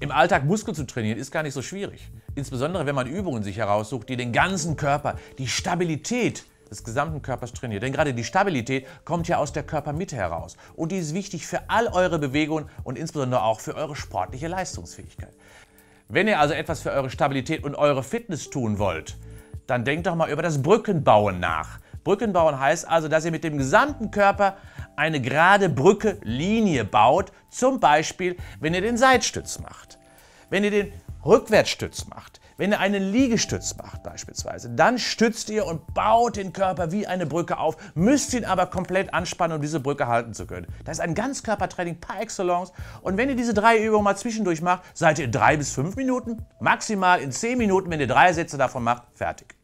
Im Alltag Muskeln zu trainieren ist gar nicht so schwierig. Insbesondere wenn man Übungen sich heraussucht, die den ganzen Körper, die Stabilität des gesamten Körpers trainiert. Denn gerade die Stabilität kommt ja aus der Körpermitte heraus. Und die ist wichtig für all eure Bewegungen und insbesondere auch für eure sportliche Leistungsfähigkeit. Wenn ihr also etwas für eure Stabilität und eure Fitness tun wollt, dann denkt doch mal über das Brückenbauen nach. Brückenbauen heißt also, dass ihr mit dem gesamten Körper eine gerade Brücke, Linie baut, zum Beispiel, wenn ihr den Seitstütz macht, wenn ihr den Rückwärtsstütz macht, wenn ihr einen Liegestütz macht beispielsweise, dann stützt ihr und baut den Körper wie eine Brücke auf, müsst ihn aber komplett anspannen, um diese Brücke halten zu können. Das ist ein Ganzkörpertraining par excellence und wenn ihr diese drei Übungen mal zwischendurch macht, seid ihr drei bis fünf Minuten, maximal in zehn Minuten, wenn ihr drei Sätze davon macht, fertig.